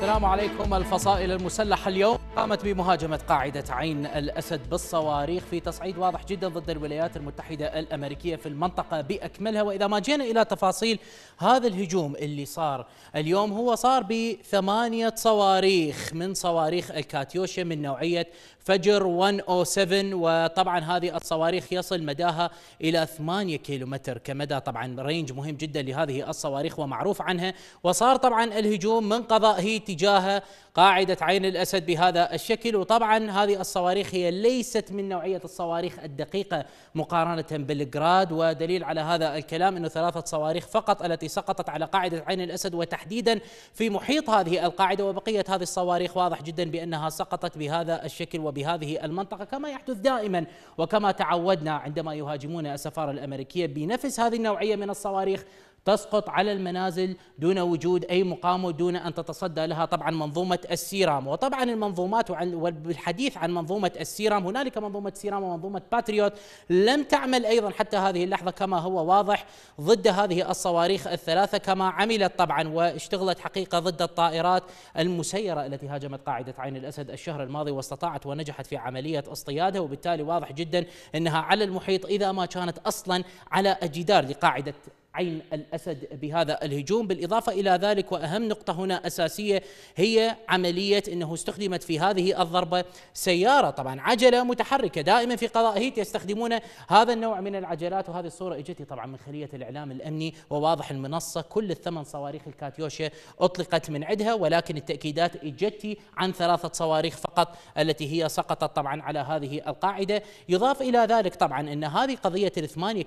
السلام عليكم الفصائل المسلحة اليوم قامت بمهاجمة قاعدة عين الأسد بالصواريخ في تصعيد واضح جدا ضد الولايات المتحدة الأمريكية في المنطقة بأكملها وإذا ما جينا إلى تفاصيل هذا الهجوم اللي صار اليوم هو صار بثمانية صواريخ من صواريخ الكاتيوشا من نوعية فجر 107 وطبعا هذه الصواريخ يصل مداها إلى 8 كيلومتر كمدى طبعا رينج مهم جدا لهذه الصواريخ ومعروف عنها وصار طبعا الهجوم من قضاء هيتي اتجاه قاعده عين الاسد بهذا الشكل وطبعا هذه الصواريخ هي ليست من نوعيه الصواريخ الدقيقه مقارنه بالجراد ودليل على هذا الكلام انه ثلاثه صواريخ فقط التي سقطت على قاعده عين الاسد وتحديدا في محيط هذه القاعده وبقيه هذه الصواريخ واضح جدا بانها سقطت بهذا الشكل وبهذه المنطقه كما يحدث دائما وكما تعودنا عندما يهاجمون السفاره الامريكيه بنفس هذه النوعيه من الصواريخ تسقط على المنازل دون وجود اي مقاومه دون ان تتصدى لها طبعا منظومه السيرام وطبعا المنظومات والحديث عن منظومه السيرام هنالك منظومه سيرام ومنظومه باتريوت لم تعمل ايضا حتى هذه اللحظه كما هو واضح ضد هذه الصواريخ الثلاثه كما عملت طبعا واشتغلت حقيقه ضد الطائرات المسيره التي هاجمت قاعده عين الاسد الشهر الماضي واستطاعت ونجحت في عمليه اصطيادها وبالتالي واضح جدا انها على المحيط اذا ما كانت اصلا على الجدار لقاعده عين الاسد بهذا الهجوم، بالاضافه الى ذلك واهم نقطه هنا اساسيه هي عمليه انه استخدمت في هذه الضربه سياره، طبعا عجله متحركه، دائما في قضاء هيت يستخدمون هذا النوع من العجلات وهذه الصوره اجتي طبعا من خليه الاعلام الامني وواضح المنصه كل الثمان صواريخ الكاتيوشا اطلقت من عندها ولكن التاكيدات اجتي عن ثلاثه صواريخ فقط التي هي سقطت طبعا على هذه القاعده، يضاف الى ذلك طبعا ان هذه قضيه الثمانيه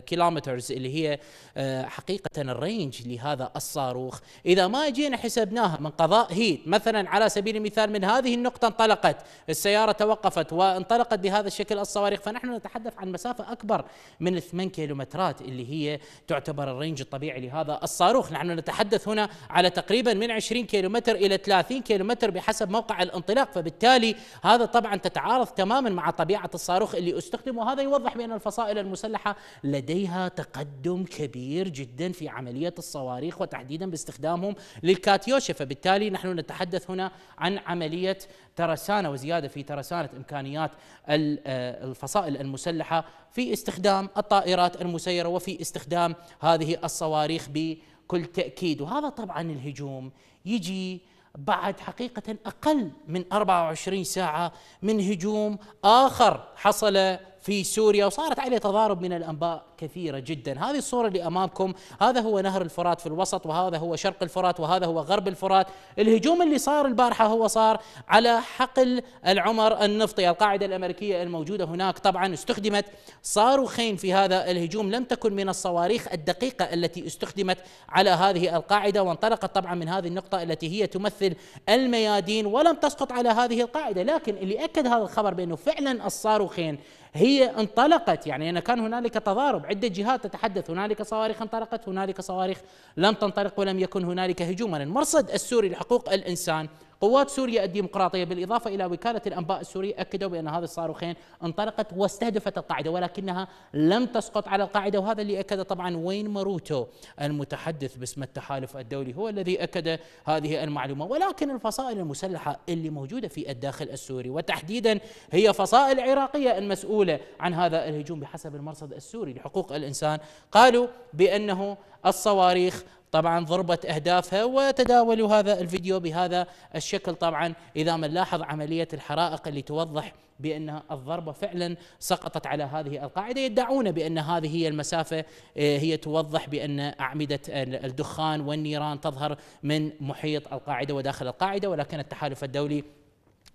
كيلومترز آه، اللي هي آه، حقيقة الرينج لهذا الصاروخ إذا ما جينا حسبناها من قضاء هي مثلا على سبيل المثال من هذه النقطة انطلقت السيارة توقفت وانطلقت بهذا الشكل الصواريخ فنحن نتحدث عن مسافة أكبر من 8 كيلومترات اللي هي تعتبر الرينج الطبيعي لهذا الصاروخ نحن نتحدث هنا على تقريبا من 20 كيلومتر إلى 30 كيلومتر بحسب موقع الانطلاق فبالتالي هذا طبعا تتعارض تماما مع طبيعة الصاروخ اللي استخدم وهذا يوضح بأن الفصائل المسلحة لديها تقدم تقدم كبير جدا في عملية الصواريخ وتحديدا باستخدامهم للكاتيوشا فبالتالي نحن نتحدث هنا عن عملية ترسانة وزيادة في ترسانة إمكانيات آه، الفصائل المسلحة في استخدام الطائرات المسيرة وفي استخدام هذه الصواريخ بكل تأكيد وهذا طبعا الهجوم يجي بعد حقيقة أقل من 24 ساعة من هجوم آخر حصل في سوريا وصارت عليه تضارب من الأنباء كثيرة جدا هذه الصورة اللي أمامكم هذا هو نهر الفرات في الوسط وهذا هو شرق الفرات وهذا هو غرب الفرات الهجوم اللي صار البارحة هو صار على حقل العمر النفطي القاعدة الأمريكية الموجودة هناك طبعا استخدمت صاروخين في هذا الهجوم لم تكن من الصواريخ الدقيقة التي استخدمت على هذه القاعدة وانطلقت طبعا من هذه النقطة التي هي تمثل الميادين ولم تسقط على هذه القاعدة لكن اللي أكد هذا الخبر بأنه فعلا الصاروخين هي انطلقت يعني أنا كان هنالك تضارب عدة جهات تتحدث هنالك صواريخ انطلقت هنالك صواريخ لم تنطلق ولم يكن هنالك هجوما المرصد السوري لحقوق الإنسان قوات سوريا الديمقراطية بالإضافة إلى وكالة الأنباء السورية أكدوا بأن هذه الصاروخين انطلقت واستهدفت القاعدة ولكنها لم تسقط على القاعدة وهذا اللي أكد طبعا وين ماروتو المتحدث باسم التحالف الدولي هو الذي أكد هذه المعلومة ولكن الفصائل المسلحة اللي موجودة في الداخل السوري وتحديدا هي فصائل عراقية المسؤولة عن هذا الهجوم بحسب المرصد السوري لحقوق الإنسان قالوا بأنه الصواريخ طبعا ضربت اهدافها وتداولوا هذا الفيديو بهذا الشكل طبعا اذا ما نلاحظ عمليه الحرائق اللي توضح بان الضربه فعلا سقطت على هذه القاعده يدعون بان هذه هي المسافه آه، هي توضح بان اعمده الدخان والنيران تظهر من محيط القاعده وداخل القاعده ولكن التحالف الدولي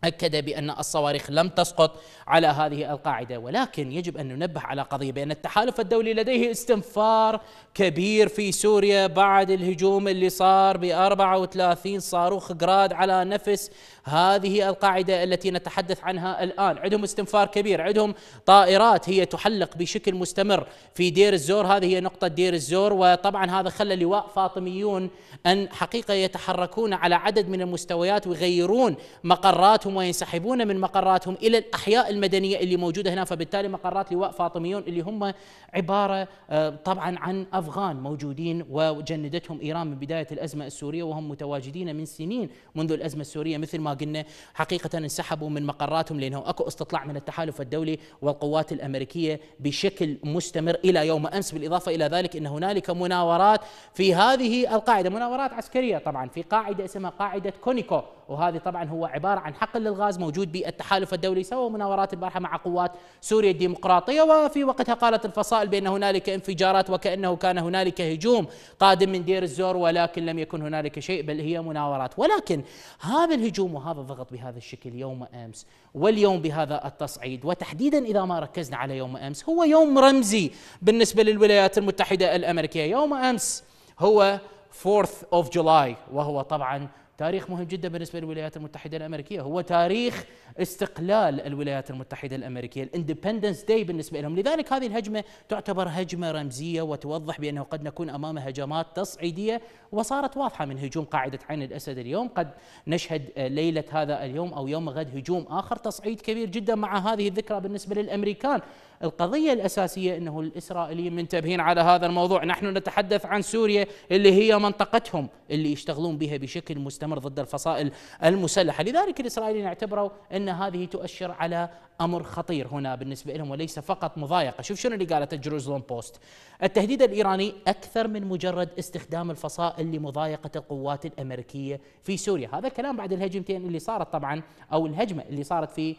أكد بأن الصواريخ لم تسقط على هذه القاعدة ولكن يجب أن ننبه على قضية بأن التحالف الدولي لديه استنفار كبير في سوريا بعد الهجوم اللي صار ب 34 صاروخ جراد على نفس هذه القاعدة التي نتحدث عنها الآن عندهم استنفار كبير عندهم طائرات هي تحلق بشكل مستمر في دير الزور هذه هي نقطة دير الزور وطبعا هذا خلى لواء فاطميون أن حقيقة يتحركون على عدد من المستويات ويغيرون مقرات مقراتهم وينسحبون من مقراتهم الى الاحياء المدنيه اللي موجوده هنا فبالتالي مقرات لواء فاطميون اللي هم عباره آه، طبعا عن افغان موجودين وجندتهم ايران من بدايه الازمه السوريه وهم متواجدين من سنين منذ الازمه السوريه مثل ما قلنا حقيقه انسحبوا من مقراتهم لانه اكو استطلاع من التحالف الدولي والقوات الامريكيه بشكل مستمر الى يوم امس بالاضافه الى ذلك ان هنالك مناورات في هذه القاعده مناورات عسكريه طبعا في قاعده اسمها قاعده كونيكو وهذه طبعا هو عبارة عن حقل للغاز موجود بالتحالف الدولي سوى مناورات البارحة مع قوات سوريا الديمقراطية وفي وقتها قالت الفصائل بأن هنالك انفجارات وكأنه كان هنالك هجوم قادم من دير الزور ولكن لم يكن هنالك شيء بل هي مناورات ولكن هذا الهجوم وهذا الضغط بهذا الشكل يوم أمس واليوم بهذا التصعيد وتحديدا إذا ما ركزنا على يوم أمس هو يوم رمزي بالنسبة للولايات المتحدة الأمريكية يوم أمس هو 4th of July وهو طبعا تاريخ مهم جدا بالنسبه للولايات المتحده الامريكيه هو تاريخ استقلال الولايات المتحده الامريكيه الاندبندنس داي بالنسبه لهم لذلك هذه الهجمه تعتبر هجمه رمزيه وتوضح بانه قد نكون امام هجمات تصعيديه وصارت واضحه من هجوم قاعده عين الاسد اليوم قد نشهد ليله هذا اليوم او يوم غد هجوم اخر تصعيد كبير جدا مع هذه الذكرى بالنسبه للامريكان القضية الأساسية أنه الإسرائيليين منتبهين على هذا الموضوع نحن نتحدث عن سوريا اللي هي منطقتهم اللي يشتغلون بها بشكل مستمر ضد الفصائل المسلحة لذلك الإسرائيليين اعتبروا أن هذه تؤشر على أمر خطير هنا بالنسبة لهم وليس فقط مضايقة شوف شنو اللي قالت الجروزلون بوست التهديد الإيراني أكثر من مجرد استخدام الفصائل لمضايقة القوات الأمريكية في سوريا هذا كلام بعد الهجمتين اللي صارت طبعا أو الهجمة اللي صارت في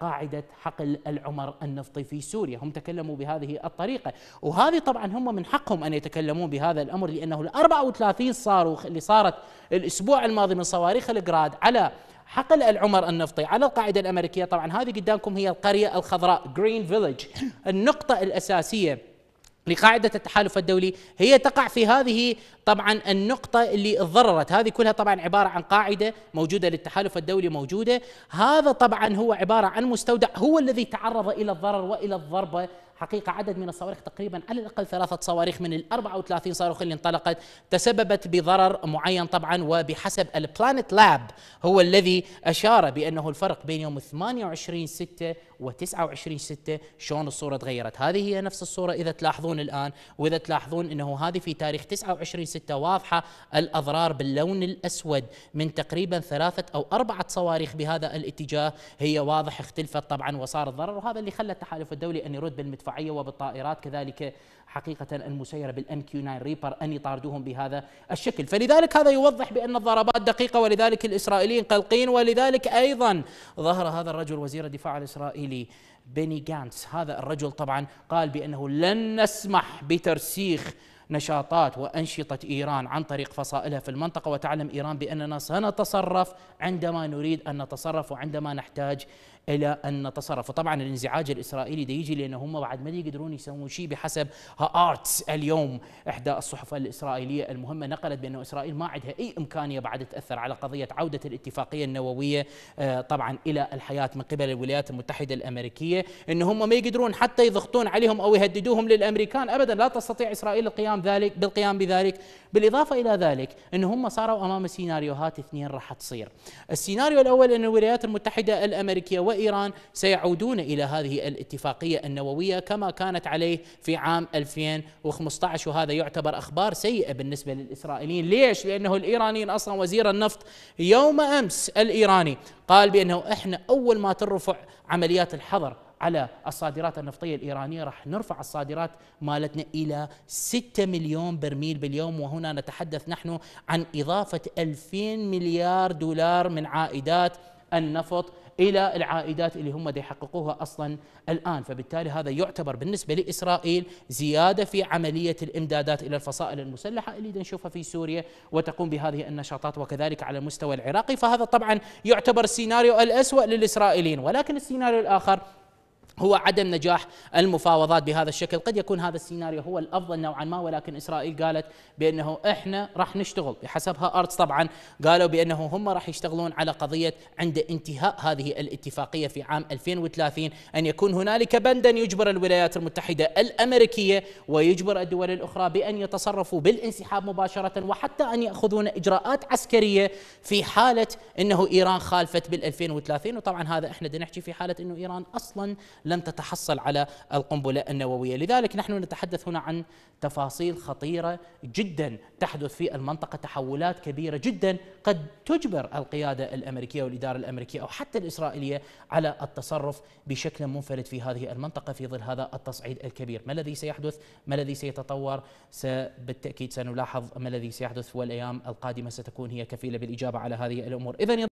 قاعدة حقل العمر النفطي في سوريا هم تكلموا بهذه الطريقة وهذه طبعا هم من حقهم أن يتكلمون بهذا الأمر لأنه ال 34 صاروخ اللي صارت الأسبوع الماضي من صواريخ الجراد على حقل العمر النفطي على القاعدة الأمريكية طبعا هذه قدامكم هي القرية الخضراء جرين Village النقطة الأساسية لقاعدة التحالف الدولي هي تقع في هذه طبعا النقطة اللي اتضررت هذه كلها طبعا عبارة عن قاعدة موجودة للتحالف الدولي موجودة هذا طبعا هو عبارة عن مستودع هو الذي تعرض إلى الضرر وإلى الضربة حقيقة عدد من الصواريخ تقريبا على الأقل ثلاثة صواريخ من ال 34 صاروخ اللي انطلقت تسببت بضرر معين طبعا وبحسب البلانت لاب هو الذي أشار بأنه الفرق بين يوم 28 6 و 29 6 شلون الصورة تغيرت هذه هي نفس الصورة إذا تلاحظون الآن وإذا تلاحظون أنه هذه في تاريخ 29 6 واضحة الأضرار باللون الأسود من تقريبا ثلاثة أو أربعة صواريخ بهذا الاتجاه هي واضح اختلفت طبعا وصار الضرر وهذا اللي خلى التحالف الدولي أن يرد بالمدفع المدفعيه وبالطائرات كذلك حقيقه المسيره بالام كيو 9 ريبر ان يطاردوهم بهذا الشكل، فلذلك هذا يوضح بان الضربات دقيقه ولذلك الاسرائيليين قلقين ولذلك ايضا ظهر هذا الرجل وزير الدفاع الاسرائيلي بني جانتس، هذا الرجل طبعا قال بانه لن نسمح بترسيخ نشاطات وانشطه ايران عن طريق فصائلها في المنطقه وتعلم ايران باننا سنتصرف عندما نريد ان نتصرف وعندما نحتاج الى ان نتصرف وطبعا الانزعاج الاسرائيلي ده يجي لان هم بعد ما يقدرون يسوون شيء بحسب ارتس اليوم احدى الصحف الاسرائيليه المهمه نقلت بانه اسرائيل ما عندها اي امكانيه بعد تاثر على قضيه عوده الاتفاقيه النوويه آه، طبعا الى الحياه من قبل الولايات المتحده الامريكيه ان هم ما يقدرون حتى يضغطون عليهم او يهددوهم للامريكان ابدا لا تستطيع اسرائيل القيام ذلك بالقيام بذلك بالاضافه الى ذلك ان هم صاروا امام سيناريوهات اثنين راح تصير السيناريو الاول ان الولايات المتحده الامريكيه وإيران سيعودون إلى هذه الاتفاقية النووية كما كانت عليه في عام 2015 وهذا يعتبر أخبار سيئة بالنسبة للإسرائيليين ليش؟ لأنه الإيرانيين أصلا وزير النفط يوم أمس الإيراني قال بأنه إحنا أول ما ترفع عمليات الحظر على الصادرات النفطيه الايرانيه راح نرفع الصادرات مالتنا الى 6 مليون برميل باليوم وهنا نتحدث نحن عن اضافه 2000 مليار دولار من عائدات النفط الى العائدات اللي هم يحققوها اصلا الان فبالتالي هذا يعتبر بالنسبه لاسرائيل زياده في عمليه الامدادات الى الفصائل المسلحه اللي نشوفها في سوريا وتقوم بهذه النشاطات وكذلك على المستوى العراقي فهذا طبعا يعتبر السيناريو الاسوا للاسرائيليين ولكن السيناريو الاخر هو عدم نجاح المفاوضات بهذا الشكل قد يكون هذا السيناريو هو الافضل نوعا ما ولكن اسرائيل قالت بانه احنا راح نشتغل بحسبها ارتس طبعا قالوا بانه هم راح يشتغلون على قضيه عند انتهاء هذه الاتفاقيه في عام 2030 ان يكون هنالك بندا يجبر الولايات المتحده الامريكيه ويجبر الدول الاخرى بان يتصرفوا بالانسحاب مباشره وحتى ان ياخذون اجراءات عسكريه في حاله انه ايران خالفت بال 2030 وطبعا هذا احنا نحكي في حاله انه ايران اصلا لن تتحصل على القنبله النوويه، لذلك نحن نتحدث هنا عن تفاصيل خطيره جدا تحدث في المنطقه تحولات كبيره جدا قد تجبر القياده الامريكيه والاداره الامريكيه او حتى الاسرائيليه على التصرف بشكل منفرد في هذه المنطقه في ظل هذا التصعيد الكبير، ما الذي سيحدث؟ ما الذي سيتطور؟ بالتاكيد سنلاحظ ما الذي سيحدث والايام القادمه ستكون هي كفيله بالاجابه على هذه الامور، اذا